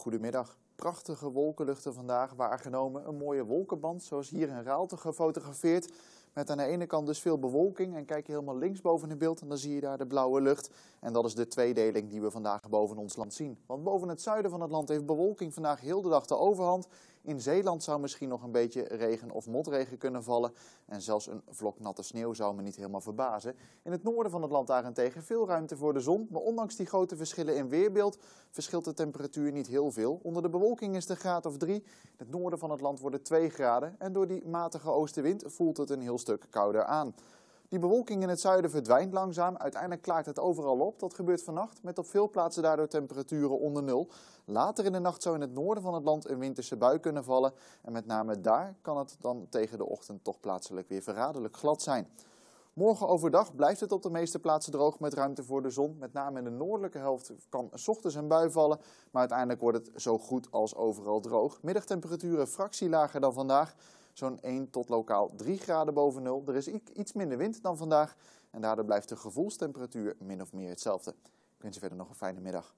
Goedemiddag. Prachtige wolkenluchten vandaag, waargenomen. Een mooie wolkenband, zoals hier in Raalte gefotografeerd. Met aan de ene kant dus veel bewolking en kijk je helemaal links boven in beeld en dan zie je daar de blauwe lucht. En dat is de tweedeling die we vandaag boven ons land zien. Want boven het zuiden van het land heeft bewolking vandaag heel de dag de overhand. In Zeeland zou misschien nog een beetje regen of motregen kunnen vallen. En zelfs een vlok natte sneeuw zou me niet helemaal verbazen. In het noorden van het land daarentegen veel ruimte voor de zon. Maar ondanks die grote verschillen in weerbeeld verschilt de temperatuur niet heel veel. Onder de bewolking is de graad of drie. In het noorden van het land worden twee 2 graden. En door die matige oostenwind voelt het een heel stuk kouder aan. Die bewolking in het zuiden verdwijnt langzaam. Uiteindelijk klaart het overal op. Dat gebeurt vannacht met op veel plaatsen daardoor temperaturen onder nul. Later in de nacht zou in het noorden van het land een winterse bui kunnen vallen. En met name daar kan het dan tegen de ochtend toch plaatselijk weer verraderlijk glad zijn. Morgen overdag blijft het op de meeste plaatsen droog met ruimte voor de zon. Met name in de noordelijke helft kan s ochtends een bui vallen, maar uiteindelijk wordt het zo goed als overal droog. Middagtemperaturen fractie lager dan vandaag zo'n 1 tot lokaal 3 graden boven nul. Er is iets minder wind dan vandaag en daardoor blijft de gevoelstemperatuur min of meer hetzelfde. Ik wens je verder nog een fijne middag.